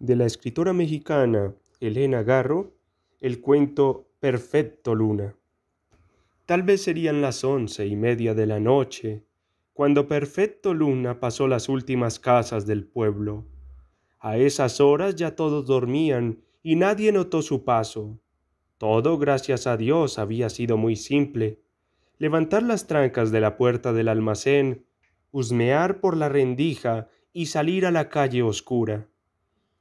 de la escritora mexicana Elena Garro el cuento Perfecto Luna. Tal vez serían las once y media de la noche cuando Perfecto Luna pasó las últimas casas del pueblo. A esas horas ya todos dormían y nadie notó su paso. Todo, gracias a Dios, había sido muy simple. Levantar las trancas de la puerta del almacén, husmear por la rendija y salir a la calle oscura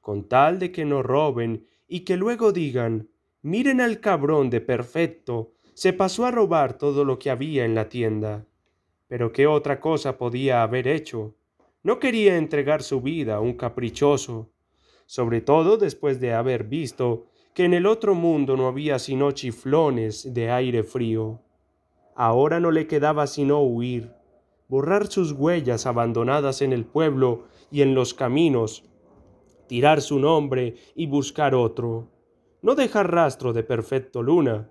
con tal de que no roben y que luego digan, miren al cabrón de perfecto, se pasó a robar todo lo que había en la tienda. Pero ¿qué otra cosa podía haber hecho? No quería entregar su vida a un caprichoso, sobre todo después de haber visto que en el otro mundo no había sino chiflones de aire frío. Ahora no le quedaba sino huir, borrar sus huellas abandonadas en el pueblo y en los caminos, tirar su nombre y buscar otro. No dejar rastro de perfecto luna.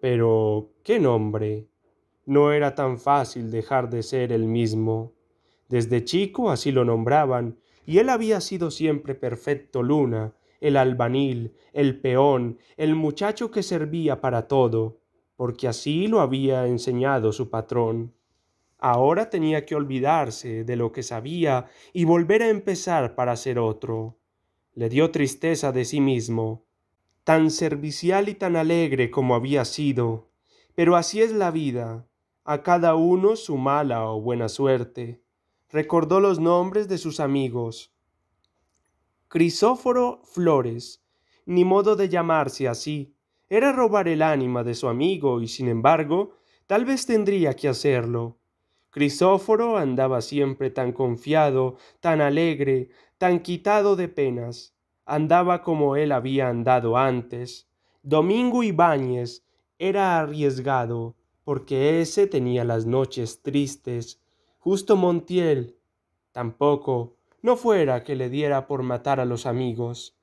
Pero, ¿qué nombre? No era tan fácil dejar de ser el mismo. Desde chico así lo nombraban, y él había sido siempre perfecto luna, el albanil, el peón, el muchacho que servía para todo, porque así lo había enseñado su patrón. Ahora tenía que olvidarse de lo que sabía y volver a empezar para ser otro. Le dio tristeza de sí mismo, tan servicial y tan alegre como había sido. Pero así es la vida, a cada uno su mala o buena suerte. Recordó los nombres de sus amigos. Crisóforo Flores, ni modo de llamarse así, era robar el ánima de su amigo y sin embargo, tal vez tendría que hacerlo Crisóforo andaba siempre tan confiado, tan alegre, tan quitado de penas, andaba como él había andado antes. Domingo Ibáñez era arriesgado, porque ese tenía las noches tristes. Justo Montiel tampoco, no fuera que le diera por matar a los amigos.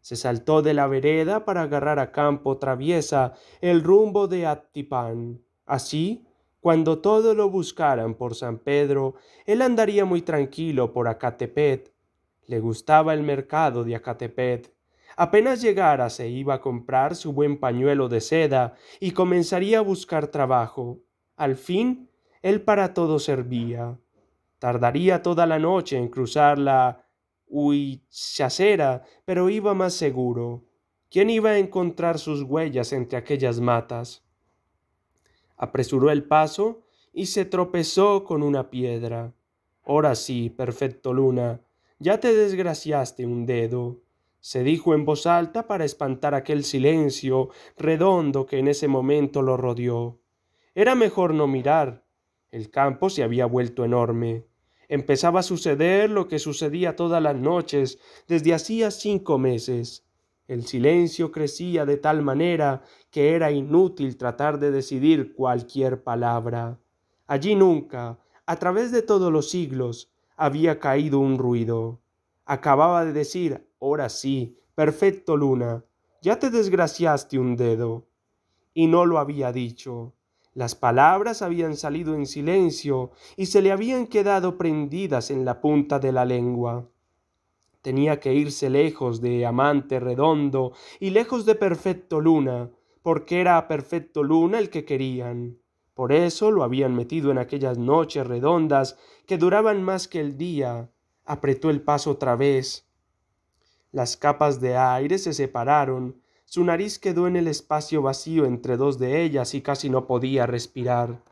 Se saltó de la vereda para agarrar a campo traviesa el rumbo de Atipán. Así cuando todo lo buscaran por San Pedro, él andaría muy tranquilo por Acatepet. Le gustaba el mercado de Acatepet. Apenas llegara se iba a comprar su buen pañuelo de seda y comenzaría a buscar trabajo. Al fin, él para todo servía. Tardaría toda la noche en cruzar la Huichacera, pero iba más seguro. ¿Quién iba a encontrar sus huellas entre aquellas matas? apresuró el paso y se tropezó con una piedra. Ahora sí, perfecto Luna, ya te desgraciaste un dedo, se dijo en voz alta para espantar aquel silencio redondo que en ese momento lo rodeó. Era mejor no mirar. El campo se había vuelto enorme. Empezaba a suceder lo que sucedía todas las noches desde hacía cinco meses. El silencio crecía de tal manera que era inútil tratar de decidir cualquier palabra. Allí nunca, a través de todos los siglos, había caído un ruido. Acababa de decir, ahora sí, perfecto Luna, ya te desgraciaste un dedo. Y no lo había dicho. Las palabras habían salido en silencio y se le habían quedado prendidas en la punta de la lengua. Tenía que irse lejos de Amante Redondo y lejos de Perfecto Luna, porque era Perfecto Luna el que querían. Por eso lo habían metido en aquellas noches redondas que duraban más que el día. Apretó el paso otra vez. Las capas de aire se separaron. Su nariz quedó en el espacio vacío entre dos de ellas y casi no podía respirar.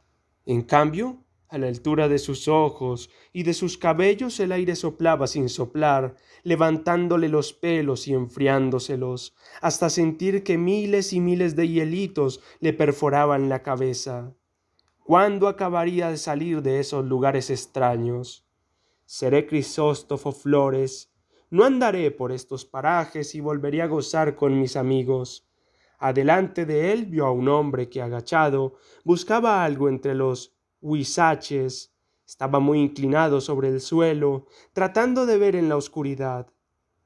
En cambio, a la altura de sus ojos y de sus cabellos el aire soplaba sin soplar, levantándole los pelos y enfriándoselos, hasta sentir que miles y miles de hielitos le perforaban la cabeza. ¿Cuándo acabaría de salir de esos lugares extraños? Seré Crisóstofo Flores. No andaré por estos parajes y volveré a gozar con mis amigos. Adelante de él vio a un hombre que agachado buscaba algo entre los Huizaches estaba muy inclinado sobre el suelo, tratando de ver en la oscuridad.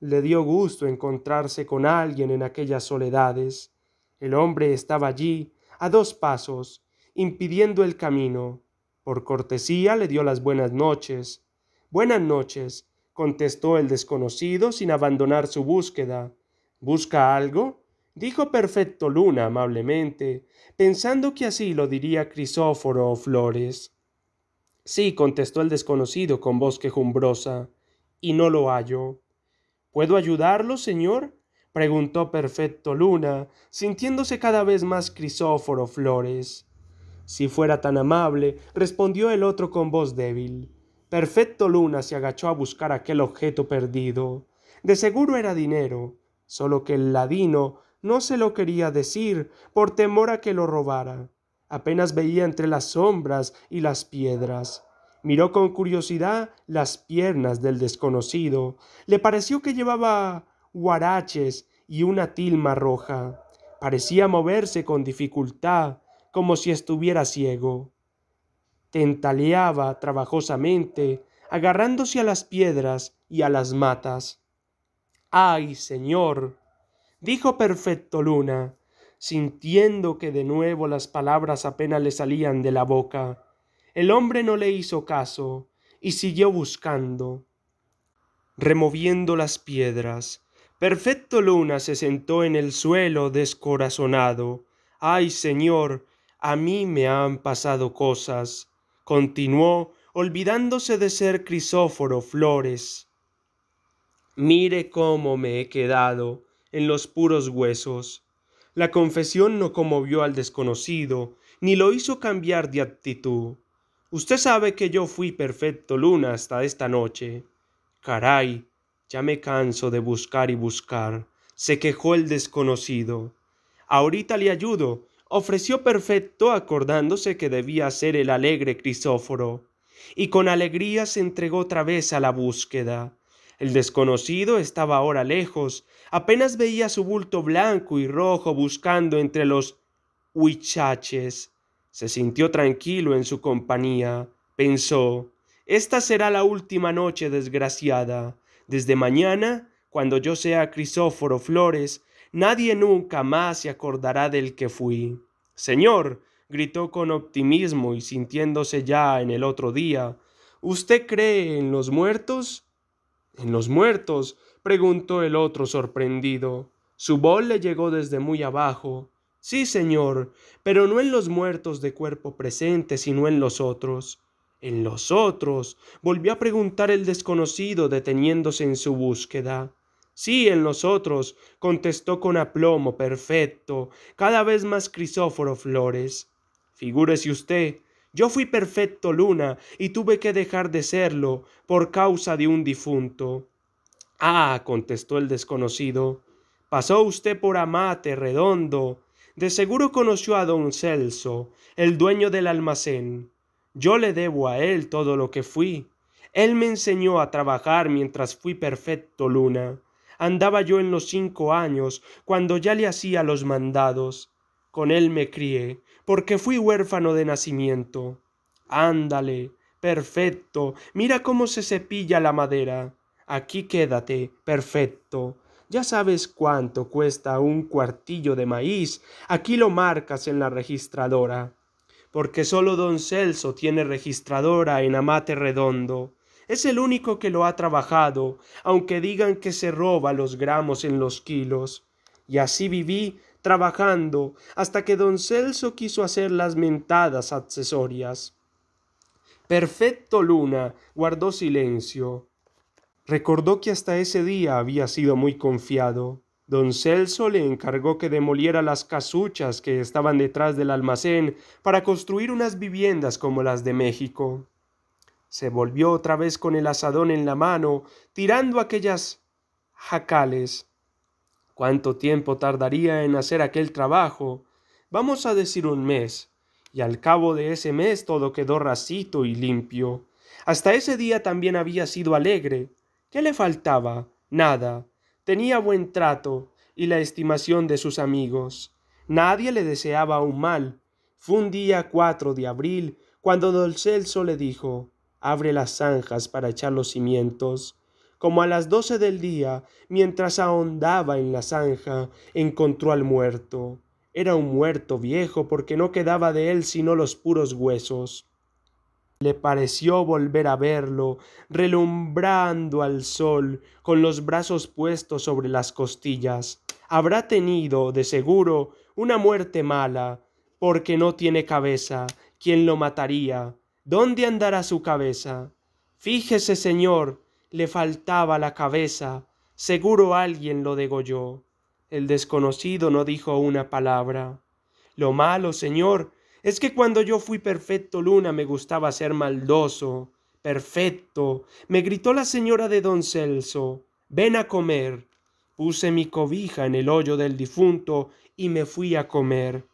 Le dio gusto encontrarse con alguien en aquellas soledades. El hombre estaba allí, a dos pasos, impidiendo el camino. Por cortesía le dio las buenas noches. Buenas noches, contestó el desconocido sin abandonar su búsqueda. ¿Busca algo? Dijo Perfecto Luna amablemente, pensando que así lo diría Crisóforo o Flores. Sí, contestó el desconocido con voz quejumbrosa, y no lo hallo. ¿Puedo ayudarlo, señor? preguntó Perfecto Luna, sintiéndose cada vez más Crisóforo Flores. Si fuera tan amable, respondió el otro con voz débil. Perfecto Luna se agachó a buscar aquel objeto perdido. De seguro era dinero, solo que el ladino no se lo quería decir, por temor a que lo robara. Apenas veía entre las sombras y las piedras. Miró con curiosidad las piernas del desconocido. Le pareció que llevaba guaraches y una tilma roja. Parecía moverse con dificultad, como si estuviera ciego. Tentaleaba trabajosamente, agarrándose a las piedras y a las matas. ¡Ay, señor! dijo perfecto Luna, sintiendo que de nuevo las palabras apenas le salían de la boca. El hombre no le hizo caso y siguió buscando, removiendo las piedras. Perfecto Luna se sentó en el suelo descorazonado. Ay, señor, a mí me han pasado cosas, continuó, olvidándose de ser Crisóforo Flores. Mire cómo me he quedado en los puros huesos. La confesión no conmovió al desconocido, ni lo hizo cambiar de actitud. Usted sabe que yo fui perfecto luna hasta esta noche. Caray, ya me canso de buscar y buscar, se quejó el desconocido. Ahorita le ayudo, ofreció perfecto acordándose que debía ser el alegre Crisóforo, y con alegría se entregó otra vez a la búsqueda. El desconocido estaba ahora lejos. Apenas veía su bulto blanco y rojo buscando entre los huichaches. Se sintió tranquilo en su compañía. Pensó, esta será la última noche desgraciada. Desde mañana, cuando yo sea Crisóforo Flores, nadie nunca más se acordará del que fui. Señor, gritó con optimismo y sintiéndose ya en el otro día, ¿usted cree en los muertos? en los muertos? preguntó el otro sorprendido. Su voz le llegó desde muy abajo. Sí, señor, pero no en los muertos de cuerpo presente, sino en los otros. En los otros, volvió a preguntar el desconocido, deteniéndose en su búsqueda. Sí, en los otros, contestó con aplomo perfecto, cada vez más Crisóforo Flores. Figúrese usted yo fui perfecto luna y tuve que dejar de serlo por causa de un difunto. Ah, contestó el desconocido, pasó usted por Amate Redondo. De seguro conoció a don Celso, el dueño del almacén. Yo le debo a él todo lo que fui. Él me enseñó a trabajar mientras fui perfecto luna. Andaba yo en los cinco años cuando ya le hacía los mandados. Con él me crié, porque fui huérfano de nacimiento. Ándale, perfecto, mira cómo se cepilla la madera. Aquí quédate, perfecto. Ya sabes cuánto cuesta un cuartillo de maíz, aquí lo marcas en la registradora. Porque solo don Celso tiene registradora en amate redondo. Es el único que lo ha trabajado, aunque digan que se roba los gramos en los kilos. Y así viví trabajando, hasta que don Celso quiso hacer las mentadas accesorias. Perfecto Luna guardó silencio. Recordó que hasta ese día había sido muy confiado. Don Celso le encargó que demoliera las casuchas que estaban detrás del almacén para construir unas viviendas como las de México. Se volvió otra vez con el asadón en la mano, tirando aquellas jacales ¿Cuánto tiempo tardaría en hacer aquel trabajo? Vamos a decir un mes, y al cabo de ese mes todo quedó racito y limpio. Hasta ese día también había sido alegre. ¿Qué le faltaba? Nada. Tenía buen trato y la estimación de sus amigos. Nadie le deseaba un mal. Fue un día 4 de abril cuando Don Celso le dijo: Abre las zanjas para echar los cimientos como a las doce del día, mientras ahondaba en la zanja, encontró al muerto. Era un muerto viejo porque no quedaba de él sino los puros huesos. Le pareció volver a verlo, relumbrando al sol, con los brazos puestos sobre las costillas. Habrá tenido, de seguro, una muerte mala, porque no tiene cabeza. ¿Quién lo mataría? ¿Dónde andará su cabeza? Fíjese, señor, le faltaba la cabeza, seguro alguien lo degolló. El desconocido no dijo una palabra. Lo malo, señor, es que cuando yo fui perfecto luna me gustaba ser maldoso. Perfecto, me gritó la señora de don Celso. Ven a comer. Puse mi cobija en el hoyo del difunto y me fui a comer.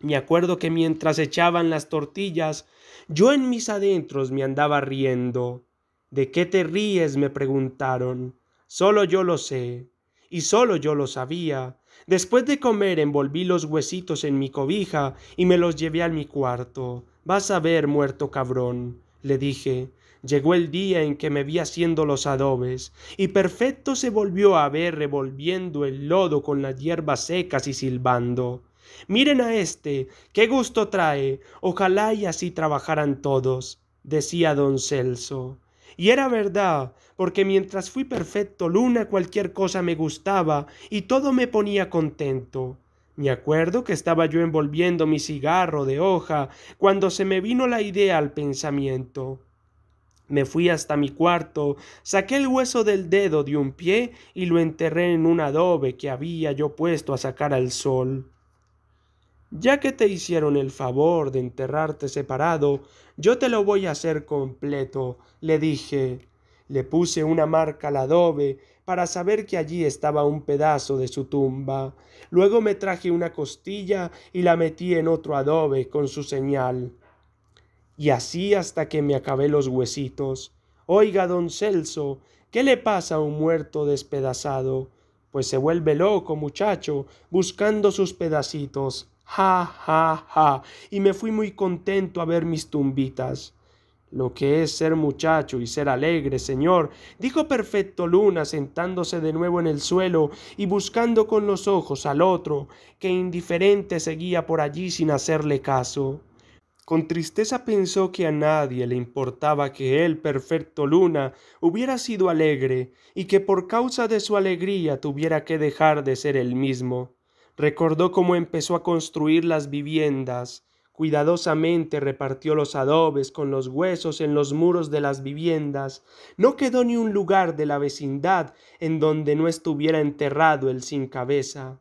Me acuerdo que mientras echaban las tortillas, yo en mis adentros me andaba riendo. ¿De qué te ríes? me preguntaron. Solo yo lo sé, y solo yo lo sabía. Después de comer envolví los huesitos en mi cobija y me los llevé a mi cuarto. Vas a ver, muerto cabrón, le dije. Llegó el día en que me vi haciendo los adobes, y perfecto se volvió a ver revolviendo el lodo con las hierbas secas y silbando. Miren a este, qué gusto trae. Ojalá y así trabajaran todos, decía don Celso. Y era verdad, porque mientras fui perfecto luna cualquier cosa me gustaba y todo me ponía contento. Me acuerdo que estaba yo envolviendo mi cigarro de hoja cuando se me vino la idea al pensamiento. Me fui hasta mi cuarto, saqué el hueso del dedo de un pie y lo enterré en un adobe que había yo puesto a sacar al sol. Ya que te hicieron el favor de enterrarte separado, yo te lo voy a hacer completo, le dije. Le puse una marca al adobe para saber que allí estaba un pedazo de su tumba. Luego me traje una costilla y la metí en otro adobe con su señal. Y así hasta que me acabé los huesitos. Oiga, don Celso, ¿qué le pasa a un muerto despedazado? Pues se vuelve loco, muchacho, buscando sus pedacitos. Ja, ja, ja. Y me fui muy contento a ver mis tumbitas. Lo que es ser muchacho y ser alegre, señor, dijo Perfecto Luna sentándose de nuevo en el suelo y buscando con los ojos al otro, que indiferente seguía por allí sin hacerle caso. Con tristeza pensó que a nadie le importaba que él, Perfecto Luna, hubiera sido alegre y que por causa de su alegría tuviera que dejar de ser el mismo. Recordó cómo empezó a construir las viviendas, cuidadosamente repartió los adobes con los huesos en los muros de las viviendas, no quedó ni un lugar de la vecindad en donde no estuviera enterrado el sin cabeza.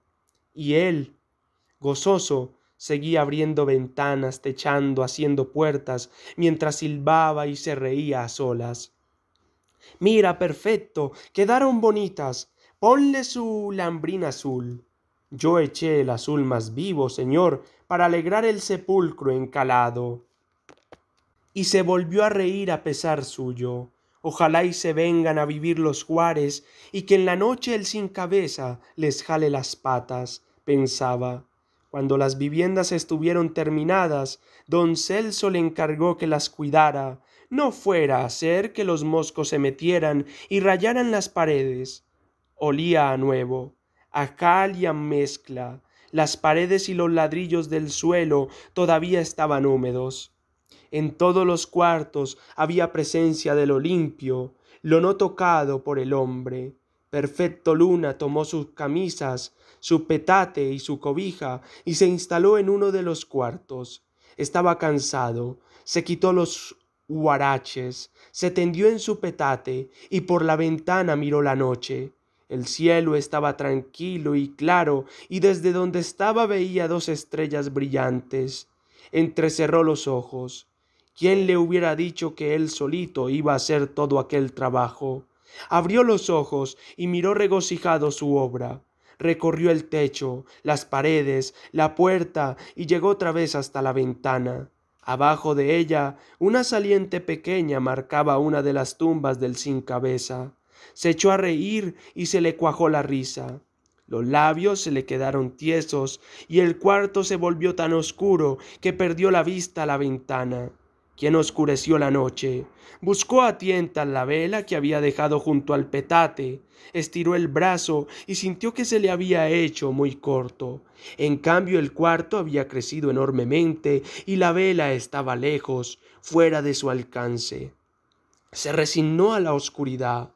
Y él, gozoso, seguía abriendo ventanas, techando, haciendo puertas, mientras silbaba y se reía a solas. Mira, perfecto, quedaron bonitas. Ponle su lambrín azul. Yo eché el azul más vivo, Señor, para alegrar el sepulcro encalado. Y se volvió a reír a pesar suyo. Ojalá y se vengan a vivir los Juárez, y que en la noche el sin cabeza les jale las patas, pensaba. Cuando las viviendas estuvieron terminadas, don Celso le encargó que las cuidara, no fuera a ser que los moscos se metieran y rayaran las paredes. Olía a nuevo a mezcla. Las paredes y los ladrillos del suelo todavía estaban húmedos. En todos los cuartos había presencia de lo limpio, lo no tocado por el hombre. Perfecto Luna tomó sus camisas, su petate y su cobija y se instaló en uno de los cuartos. Estaba cansado, se quitó los huaraches, se tendió en su petate y por la ventana miró la noche. El cielo estaba tranquilo y claro, y desde donde estaba veía dos estrellas brillantes. Entrecerró los ojos. ¿Quién le hubiera dicho que él solito iba a hacer todo aquel trabajo? Abrió los ojos y miró regocijado su obra. Recorrió el techo, las paredes, la puerta y llegó otra vez hasta la ventana. Abajo de ella, una saliente pequeña marcaba una de las tumbas del sin cabeza. Se echó a reír y se le cuajó la risa. Los labios se le quedaron tiesos y el cuarto se volvió tan oscuro que perdió la vista a la ventana. Quien oscureció la noche. Buscó a tientas la vela que había dejado junto al petate, estiró el brazo y sintió que se le había hecho muy corto. En cambio el cuarto había crecido enormemente y la vela estaba lejos, fuera de su alcance. Se resignó a la oscuridad.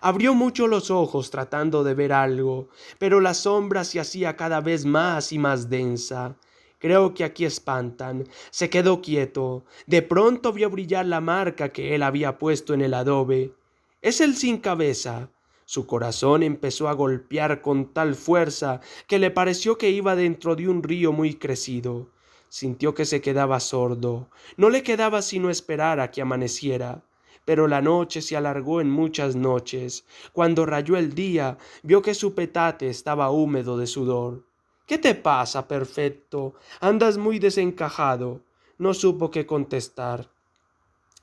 Abrió mucho los ojos tratando de ver algo, pero la sombra se hacía cada vez más y más densa. Creo que aquí espantan. Se quedó quieto. De pronto vio brillar la marca que él había puesto en el adobe. Es el sin cabeza. Su corazón empezó a golpear con tal fuerza que le pareció que iba dentro de un río muy crecido. Sintió que se quedaba sordo. No le quedaba sino esperar a que amaneciera. Pero la noche se alargó en muchas noches. Cuando rayó el día, vio que su petate estaba húmedo de sudor. ¿Qué te pasa, perfecto? Andas muy desencajado. No supo qué contestar.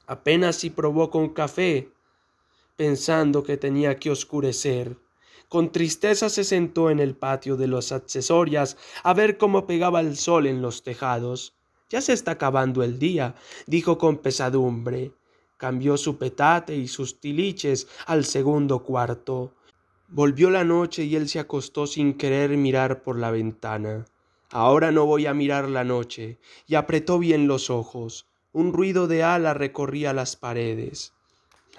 Apenas si probó con café, pensando que tenía que oscurecer. Con tristeza se sentó en el patio de las accesorias a ver cómo pegaba el sol en los tejados. Ya se está acabando el día, dijo con pesadumbre cambió su petate y sus tiliches al segundo cuarto. Volvió la noche y él se acostó sin querer mirar por la ventana. Ahora no voy a mirar la noche, y apretó bien los ojos. Un ruido de ala recorría las paredes.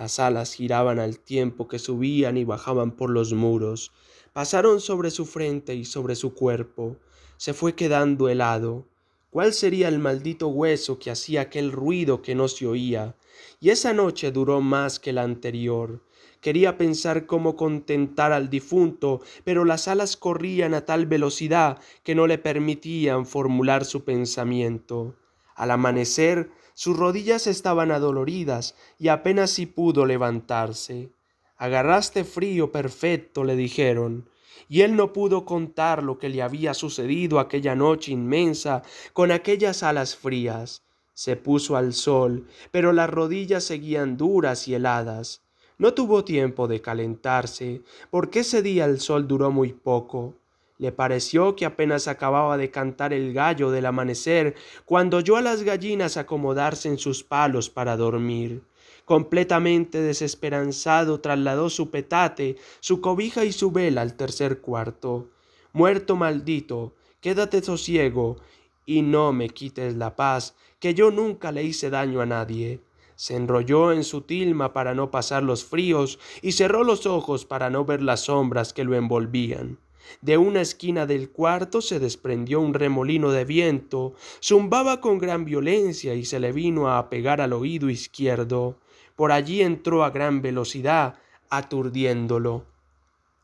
Las alas giraban al tiempo que subían y bajaban por los muros. Pasaron sobre su frente y sobre su cuerpo. Se fue quedando helado. ¿Cuál sería el maldito hueso que hacía aquel ruido que no se oía? Y esa noche duró más que la anterior. Quería pensar cómo contentar al difunto, pero las alas corrían a tal velocidad que no le permitían formular su pensamiento. Al amanecer, sus rodillas estaban adoloridas y apenas si pudo levantarse. Agarraste frío perfecto, le dijeron, y él no pudo contar lo que le había sucedido aquella noche inmensa con aquellas alas frías, se puso al sol, pero las rodillas seguían duras y heladas. No tuvo tiempo de calentarse, porque ese día el sol duró muy poco. Le pareció que apenas acababa de cantar el gallo del amanecer cuando oyó a las gallinas acomodarse en sus palos para dormir. Completamente desesperanzado trasladó su petate, su cobija y su vela al tercer cuarto. Muerto maldito, quédate sosiego y no me quites la paz yo nunca le hice daño a nadie. Se enrolló en su tilma para no pasar los fríos y cerró los ojos para no ver las sombras que lo envolvían. De una esquina del cuarto se desprendió un remolino de viento, zumbaba con gran violencia y se le vino a pegar al oído izquierdo. Por allí entró a gran velocidad, aturdiéndolo.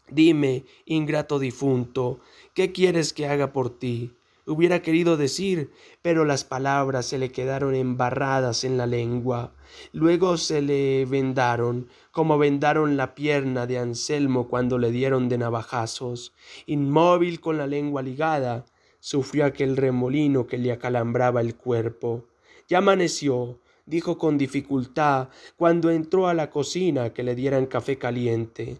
Dime, ingrato difunto, ¿qué quieres que haga por ti? hubiera querido decir, pero las palabras se le quedaron embarradas en la lengua. Luego se le vendaron, como vendaron la pierna de Anselmo cuando le dieron de navajazos. Inmóvil con la lengua ligada, sufrió aquel remolino que le acalambraba el cuerpo. Ya amaneció, dijo con dificultad, cuando entró a la cocina que le dieran café caliente.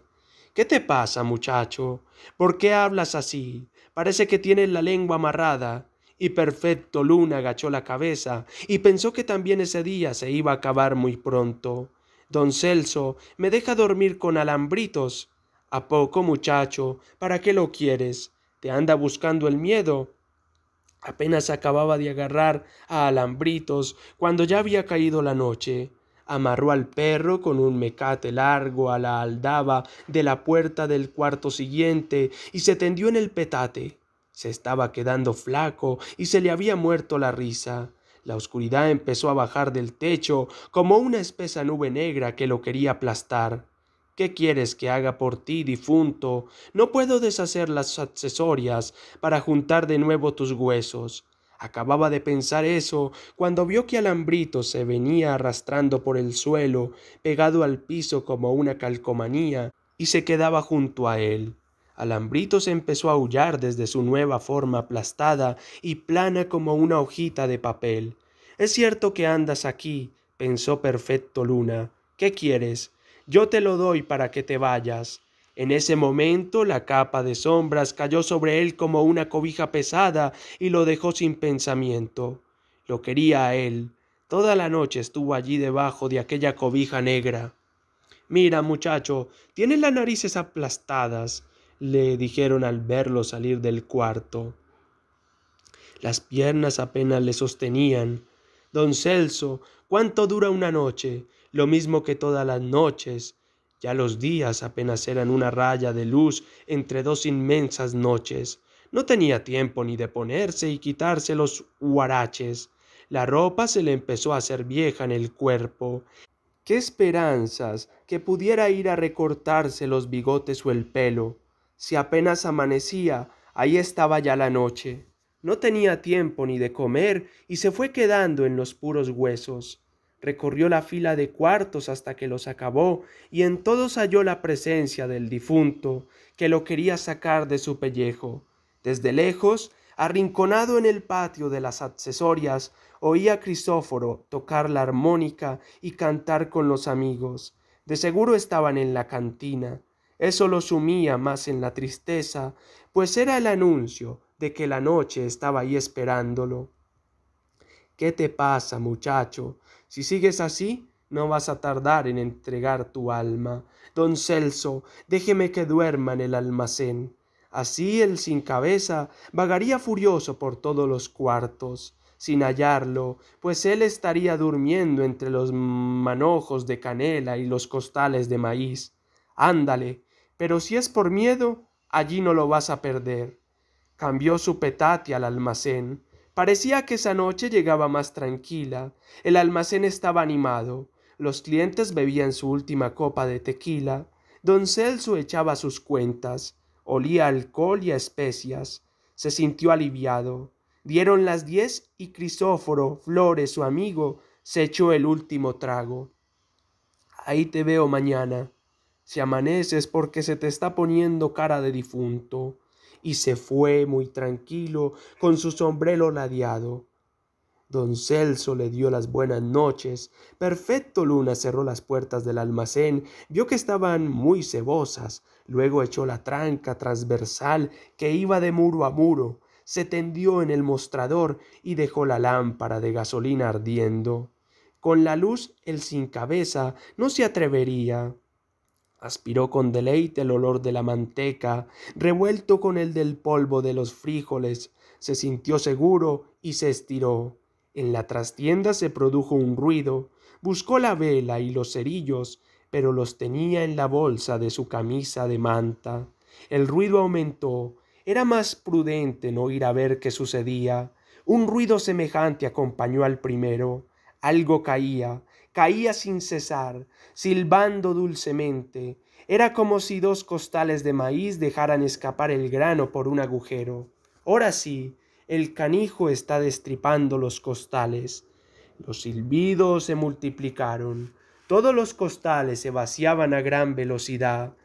¿Qué te pasa, muchacho? ¿Por qué hablas así? Parece que tienes la lengua amarrada. Y perfecto Luna agachó la cabeza y pensó que también ese día se iba a acabar muy pronto. Don Celso me deja dormir con alambritos. ¿A poco, muchacho? ¿Para qué lo quieres? ¿Te anda buscando el miedo? Apenas acababa de agarrar a alambritos cuando ya había caído la noche amarró al perro con un mecate largo a la aldaba de la puerta del cuarto siguiente y se tendió en el petate. Se estaba quedando flaco y se le había muerto la risa. La oscuridad empezó a bajar del techo como una espesa nube negra que lo quería aplastar. ¿Qué quieres que haga por ti, difunto? No puedo deshacer las accesorias para juntar de nuevo tus huesos. Acababa de pensar eso cuando vio que Alambrito se venía arrastrando por el suelo, pegado al piso como una calcomanía, y se quedaba junto a él. Alambrito se empezó a aullar desde su nueva forma aplastada y plana como una hojita de papel. Es cierto que andas aquí, pensó Perfecto Luna. ¿Qué quieres? Yo te lo doy para que te vayas. En ese momento la capa de sombras cayó sobre él como una cobija pesada y lo dejó sin pensamiento. Lo quería a él. Toda la noche estuvo allí debajo de aquella cobija negra. Mira, muchacho, tienes las narices aplastadas, le dijeron al verlo salir del cuarto. Las piernas apenas le sostenían. Don Celso, ¿cuánto dura una noche? Lo mismo que todas las noches. Ya los días apenas eran una raya de luz entre dos inmensas noches. No tenía tiempo ni de ponerse y quitarse los huaraches. La ropa se le empezó a hacer vieja en el cuerpo. Qué esperanzas que pudiera ir a recortarse los bigotes o el pelo. Si apenas amanecía, ahí estaba ya la noche. No tenía tiempo ni de comer y se fue quedando en los puros huesos recorrió la fila de cuartos hasta que los acabó, y en todos halló la presencia del difunto, que lo quería sacar de su pellejo. Desde lejos, arrinconado en el patio de las accesorias, oía a Crisóforo tocar la armónica y cantar con los amigos. De seguro estaban en la cantina. Eso lo sumía más en la tristeza, pues era el anuncio de que la noche estaba ahí esperándolo. ¿Qué te pasa, muchacho? Si sigues así, no vas a tardar en entregar tu alma. Don Celso, déjeme que duerma en el almacén. Así el sin cabeza vagaría furioso por todos los cuartos, sin hallarlo, pues él estaría durmiendo entre los manojos de canela y los costales de maíz. Ándale, pero si es por miedo, allí no lo vas a perder. Cambió su petate al almacén, Parecía que esa noche llegaba más tranquila, el almacén estaba animado, los clientes bebían su última copa de tequila, don Celso echaba sus cuentas, olía alcohol y a especias, se sintió aliviado. Dieron las diez y Crisóforo, Flores, su amigo, se echó el último trago. Ahí te veo mañana. Si amaneces porque se te está poniendo cara de difunto y se fue muy tranquilo con su sombrero ladeado. Don Celso le dio las buenas noches. Perfecto Luna cerró las puertas del almacén, vio que estaban muy cebosas, luego echó la tranca transversal que iba de muro a muro, se tendió en el mostrador y dejó la lámpara de gasolina ardiendo. Con la luz el sin cabeza no se atrevería. Aspiró con deleite el olor de la manteca, revuelto con el del polvo de los frijoles, se sintió seguro y se estiró. En la trastienda se produjo un ruido, buscó la vela y los cerillos, pero los tenía en la bolsa de su camisa de manta. El ruido aumentó. Era más prudente no ir a ver qué sucedía. Un ruido semejante acompañó al primero. Algo caía, caía sin cesar, silbando dulcemente. Era como si dos costales de maíz dejaran escapar el grano por un agujero. Ahora sí, el canijo está destripando los costales. Los silbidos se multiplicaron. Todos los costales se vaciaban a gran velocidad.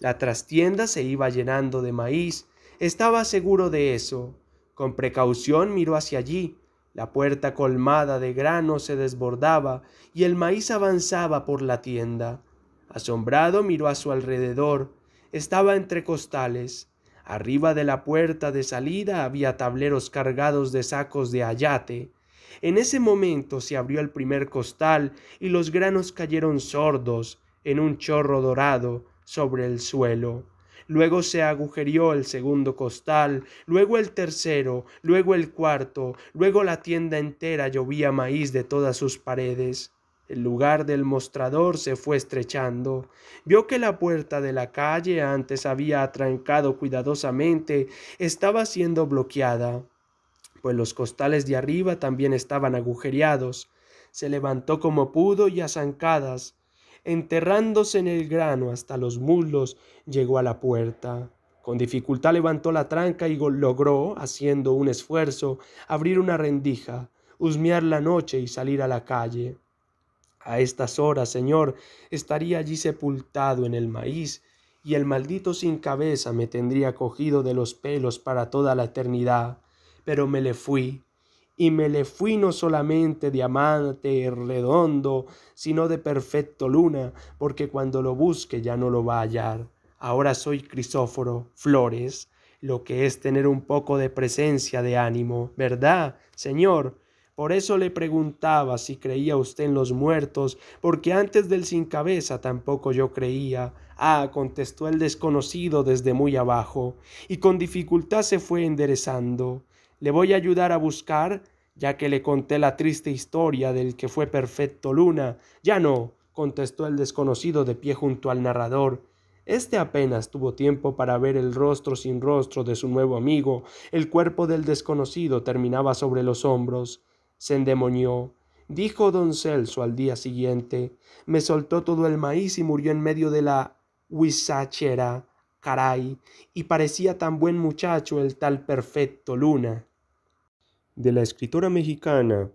La trastienda se iba llenando de maíz. Estaba seguro de eso. Con precaución miró hacia allí. La puerta colmada de grano se desbordaba y el maíz avanzaba por la tienda. Asombrado miró a su alrededor. Estaba entre costales. Arriba de la puerta de salida había tableros cargados de sacos de ayate. En ese momento se abrió el primer costal y los granos cayeron sordos en un chorro dorado sobre el suelo. Luego se agujerió el segundo costal, luego el tercero, luego el cuarto, luego la tienda entera llovía maíz de todas sus paredes. El lugar del mostrador se fue estrechando. Vio que la puerta de la calle antes había atrancado cuidadosamente estaba siendo bloqueada, pues los costales de arriba también estaban agujereados. Se levantó como pudo y a zancadas enterrándose en el grano hasta los muslos, llegó a la puerta. Con dificultad levantó la tranca y logró, haciendo un esfuerzo, abrir una rendija, husmear la noche y salir a la calle. A estas horas, señor, estaría allí sepultado en el maíz, y el maldito sin cabeza me tendría cogido de los pelos para toda la eternidad. Pero me le fui, y me le fui no solamente de amante redondo, sino de perfecto luna, porque cuando lo busque ya no lo va a hallar. Ahora soy Crisóforo, Flores, lo que es tener un poco de presencia de ánimo, ¿verdad, señor? Por eso le preguntaba si creía usted en los muertos, porque antes del sin cabeza tampoco yo creía. Ah, contestó el desconocido desde muy abajo, y con dificultad se fue enderezando. Le voy a ayudar a buscar, ya que le conté la triste historia del que fue perfecto Luna. Ya no, contestó el desconocido de pie junto al narrador. Este apenas tuvo tiempo para ver el rostro sin rostro de su nuevo amigo. El cuerpo del desconocido terminaba sobre los hombros. Se endemonió. Dijo don Celso al día siguiente. Me soltó todo el maíz y murió en medio de la huizachera. Caray. Y parecía tan buen muchacho el tal perfecto Luna de la escritora mexicana